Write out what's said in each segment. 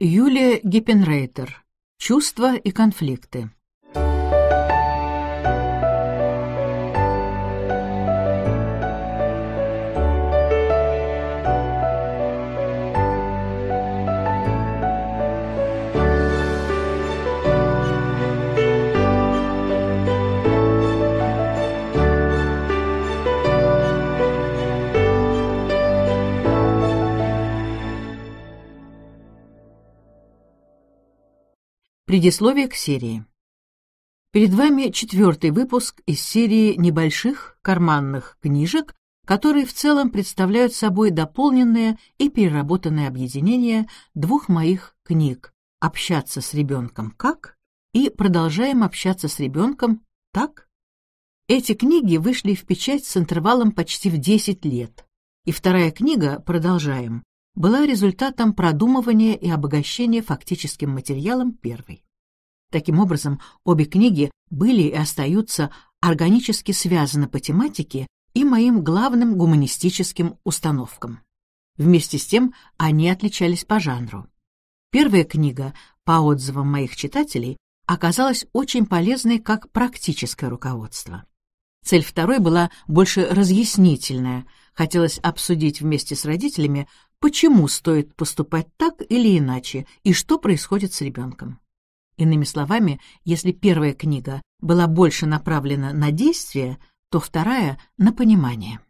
Юлия Гиппенрейтер. Чувства и конфликты. Предисловие к серии. Перед вами четвертый выпуск из серии небольших карманных книжек, которые в целом представляют собой дополненное и переработанное объединение двух моих книг «Общаться с ребенком как» и «Продолжаем общаться с ребенком так». Эти книги вышли в печать с интервалом почти в 10 лет, и вторая книга «Продолжаем» была результатом продумывания и обогащения фактическим материалом первой. Таким образом, обе книги были и остаются органически связаны по тематике и моим главным гуманистическим установкам. Вместе с тем они отличались по жанру. Первая книга, по отзывам моих читателей, оказалась очень полезной как практическое руководство. Цель второй была больше разъяснительная. Хотелось обсудить вместе с родителями почему стоит поступать так или иначе, и что происходит с ребенком. Иными словами, если первая книга была больше направлена на действие, то вторая — на понимание.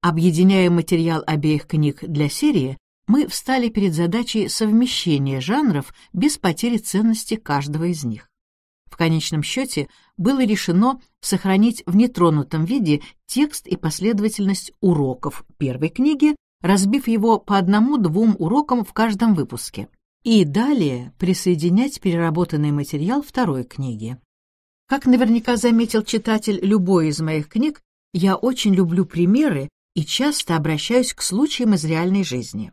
Объединяя материал обеих книг для серии, мы встали перед задачей совмещения жанров без потери ценности каждого из них. В конечном счете было решено сохранить в нетронутом виде текст и последовательность уроков первой книги разбив его по одному-двум урокам в каждом выпуске. И далее присоединять переработанный материал второй книги. Как наверняка заметил читатель любой из моих книг, я очень люблю примеры и часто обращаюсь к случаям из реальной жизни.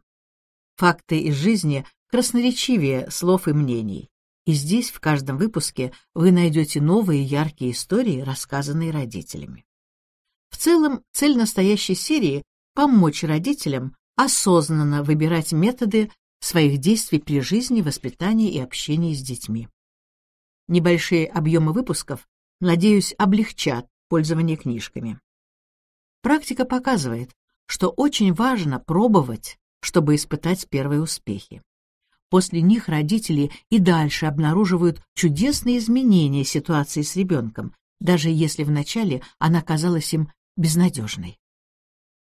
Факты из жизни красноречивее слов и мнений. И здесь в каждом выпуске вы найдете новые яркие истории, рассказанные родителями. В целом, цель настоящей серии помочь родителям осознанно выбирать методы своих действий при жизни, воспитании и общении с детьми. Небольшие объемы выпусков, надеюсь, облегчат пользование книжками. Практика показывает, что очень важно пробовать, чтобы испытать первые успехи. После них родители и дальше обнаруживают чудесные изменения ситуации с ребенком, даже если вначале она казалась им безнадежной.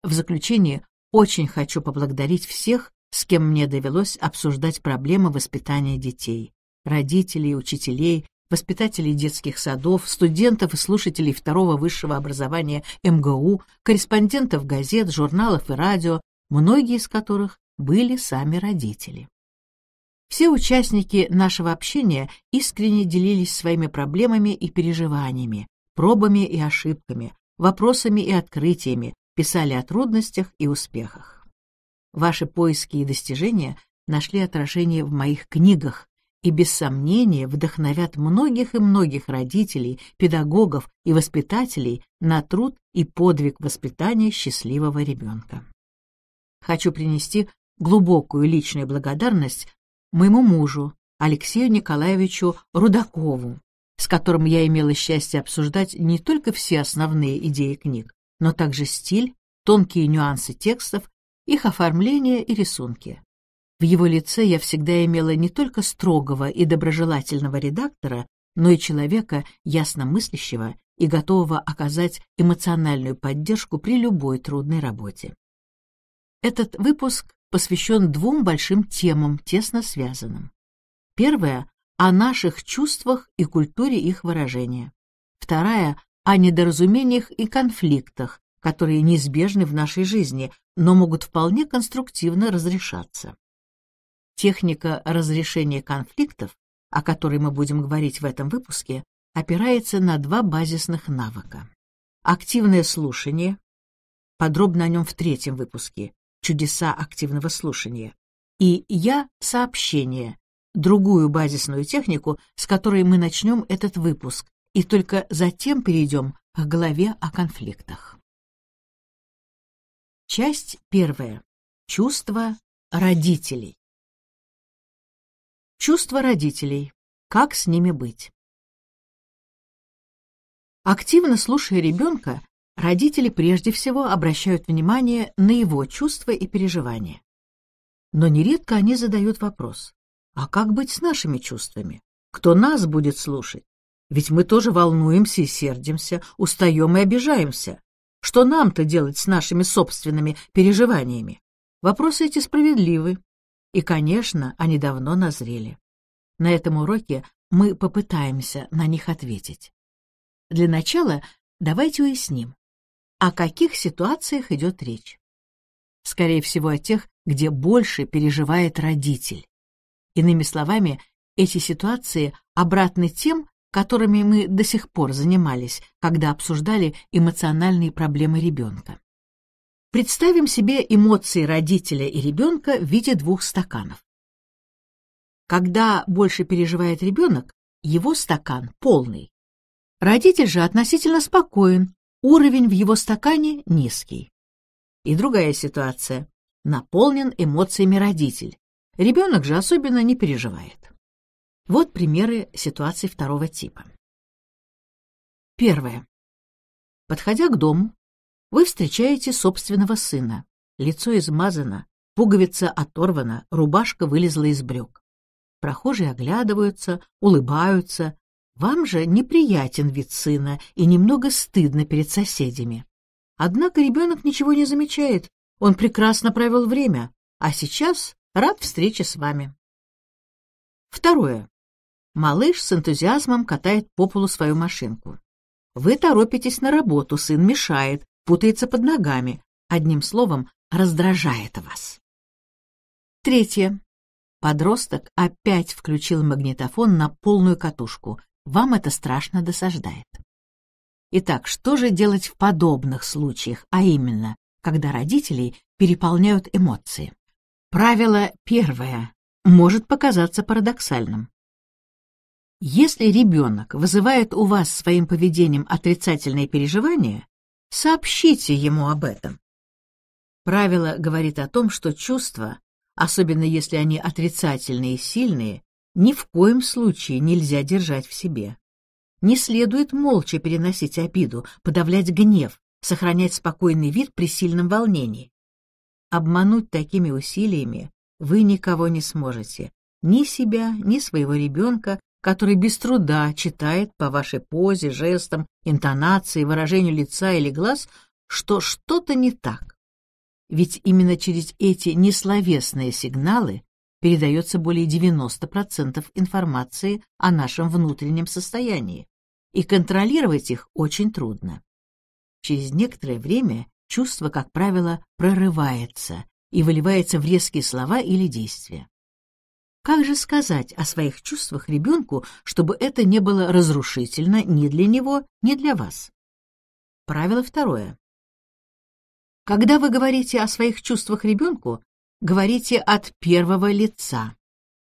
В заключение очень хочу поблагодарить всех, с кем мне довелось обсуждать проблемы воспитания детей. Родителей, учителей, воспитателей детских садов, студентов и слушателей второго высшего образования МГУ, корреспондентов газет, журналов и радио, многие из которых были сами родители. Все участники нашего общения искренне делились своими проблемами и переживаниями, пробами и ошибками, вопросами и открытиями, писали о трудностях и успехах. Ваши поиски и достижения нашли отражение в моих книгах и, без сомнения, вдохновят многих и многих родителей, педагогов и воспитателей на труд и подвиг воспитания счастливого ребенка. Хочу принести глубокую личную благодарность моему мужу, Алексею Николаевичу Рудакову, с которым я имела счастье обсуждать не только все основные идеи книг, но также стиль, тонкие нюансы текстов, их оформление и рисунки. В его лице я всегда имела не только строгого и доброжелательного редактора, но и человека ясномыслящего и готового оказать эмоциональную поддержку при любой трудной работе. Этот выпуск посвящен двум большим темам, тесно связанным. Первая — о наших чувствах и культуре их выражения. Вторая о недоразумениях и конфликтах, которые неизбежны в нашей жизни, но могут вполне конструктивно разрешаться. Техника разрешения конфликтов, о которой мы будем говорить в этом выпуске, опирается на два базисных навыка. Активное слушание, подробно о нем в третьем выпуске, чудеса активного слушания, и «я-сообщение», другую базисную технику, с которой мы начнем этот выпуск, и только затем перейдем к главе о конфликтах. Часть первая. Чувства родителей. Чувства родителей. Как с ними быть? Активно слушая ребенка, родители прежде всего обращают внимание на его чувства и переживания. Но нередко они задают вопрос, а как быть с нашими чувствами? Кто нас будет слушать? Ведь мы тоже волнуемся и сердимся, устаем и обижаемся. Что нам-то делать с нашими собственными переживаниями? Вопросы эти справедливы. И, конечно, они давно назрели. На этом уроке мы попытаемся на них ответить. Для начала давайте уясним, о каких ситуациях идет речь. Скорее всего, о тех, где больше переживает родитель. Иными словами, эти ситуации обратны тем, которыми мы до сих пор занимались, когда обсуждали эмоциональные проблемы ребенка. Представим себе эмоции родителя и ребенка в виде двух стаканов. Когда больше переживает ребенок, его стакан полный. Родитель же относительно спокоен, уровень в его стакане низкий. И другая ситуация. Наполнен эмоциями родитель. Ребенок же особенно не переживает. Вот примеры ситуаций второго типа. Первое. Подходя к дому, вы встречаете собственного сына. Лицо измазано, пуговица оторвана, рубашка вылезла из брюк. Прохожие оглядываются, улыбаются. Вам же неприятен вид сына и немного стыдно перед соседями. Однако ребенок ничего не замечает, он прекрасно провел время, а сейчас рад встрече с вами. Второе. Малыш с энтузиазмом катает по полу свою машинку. Вы торопитесь на работу, сын мешает, путается под ногами. Одним словом, раздражает вас. Третье. Подросток опять включил магнитофон на полную катушку. Вам это страшно досаждает. Итак, что же делать в подобных случаях, а именно, когда родителей переполняют эмоции? Правило первое может показаться парадоксальным. Если ребенок вызывает у вас своим поведением отрицательные переживания, сообщите ему об этом. Правило говорит о том, что чувства, особенно если они отрицательные и сильные, ни в коем случае нельзя держать в себе. Не следует молча переносить обиду, подавлять гнев, сохранять спокойный вид при сильном волнении. Обмануть такими усилиями вы никого не сможете, ни себя, ни своего ребенка, который без труда читает по вашей позе, жестам, интонации, выражению лица или глаз, что что-то не так. Ведь именно через эти несловесные сигналы передается более 90% информации о нашем внутреннем состоянии, и контролировать их очень трудно. Через некоторое время чувство, как правило, прорывается и выливается в резкие слова или действия. Как же сказать о своих чувствах ребенку, чтобы это не было разрушительно ни для него, ни для вас? Правило второе. Когда вы говорите о своих чувствах ребенку, говорите от первого лица.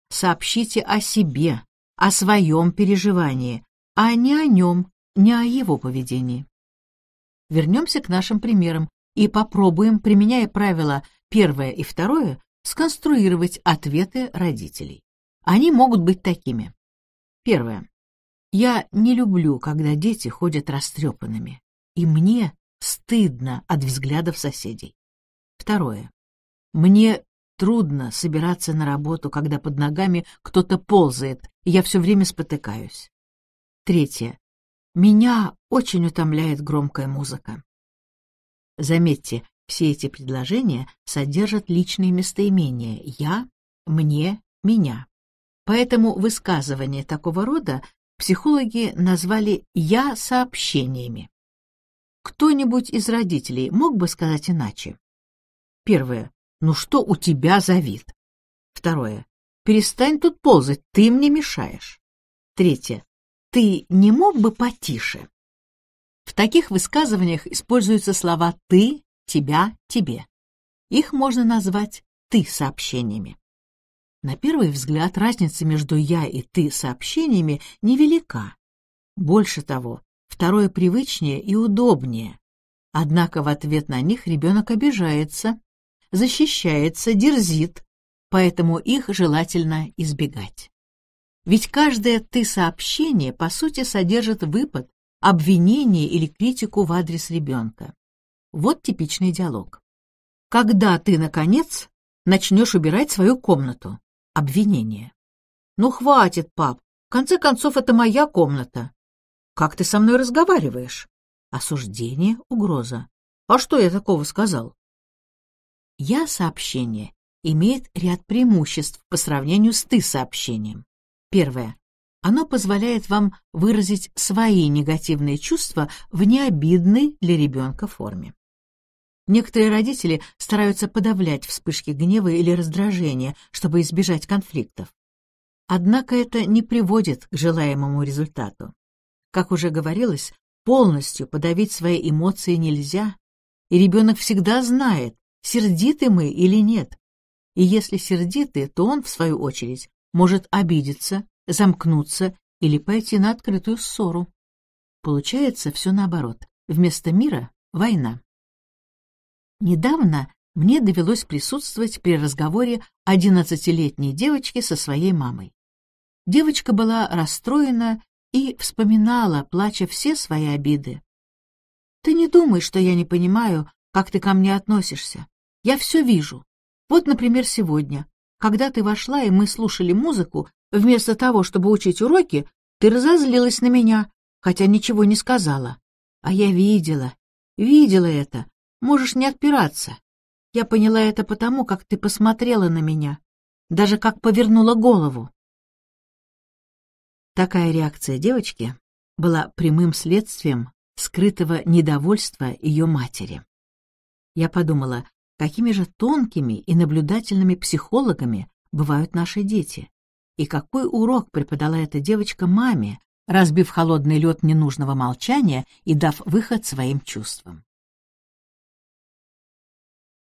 Сообщите о себе, о своем переживании, а не о нем, не о его поведении. Вернемся к нашим примерам и попробуем, применяя правила первое и второе, сконструировать ответы родителей. Они могут быть такими. Первое. Я не люблю, когда дети ходят растрепанными, и мне стыдно от взглядов соседей. Второе. Мне трудно собираться на работу, когда под ногами кто-то ползает, и я все время спотыкаюсь. Третье. Меня очень утомляет громкая музыка. Заметьте, все эти предложения содержат личные местоимения «я», «мне», «меня». Поэтому высказывания такого рода психологи назвали «я-сообщениями». Кто-нибудь из родителей мог бы сказать иначе? Первое. «Ну что у тебя за вид?» Второе. «Перестань тут ползать, ты мне мешаешь». Третье. «Ты не мог бы потише?» В таких высказываниях используются слова «ты», тебя тебе. Их можно назвать «ты-сообщениями». На первый взгляд разница между «я» и «ты-сообщениями» невелика. Больше того, второе привычнее и удобнее. Однако в ответ на них ребенок обижается, защищается, дерзит, поэтому их желательно избегать. Ведь каждое «ты-сообщение» по сути содержит выпад, обвинение или критику в адрес ребенка. Вот типичный диалог. Когда ты, наконец, начнешь убирать свою комнату? Обвинение. Ну, хватит, пап. В конце концов, это моя комната. Как ты со мной разговариваешь? Осуждение, угроза. А что я такого сказал? Я сообщение имеет ряд преимуществ по сравнению с ты сообщением. Первое. Оно позволяет вам выразить свои негативные чувства в необидной для ребенка форме. Некоторые родители стараются подавлять вспышки гнева или раздражения, чтобы избежать конфликтов. Однако это не приводит к желаемому результату. Как уже говорилось, полностью подавить свои эмоции нельзя, и ребенок всегда знает, сердиты мы или нет. И если сердиты, то он, в свою очередь, может обидеться, замкнуться или пойти на открытую ссору. Получается все наоборот. Вместо мира — война. Недавно мне довелось присутствовать при разговоре 11-летней девочки со своей мамой. Девочка была расстроена и вспоминала, плача все свои обиды. «Ты не думай, что я не понимаю, как ты ко мне относишься. Я все вижу. Вот, например, сегодня, когда ты вошла и мы слушали музыку, вместо того, чтобы учить уроки, ты разозлилась на меня, хотя ничего не сказала. А я видела, видела это, Можешь не отпираться. Я поняла это потому, как ты посмотрела на меня, даже как повернула голову. Такая реакция девочки была прямым следствием скрытого недовольства ее матери. Я подумала, какими же тонкими и наблюдательными психологами бывают наши дети, и какой урок преподала эта девочка маме, разбив холодный лед ненужного молчания и дав выход своим чувствам.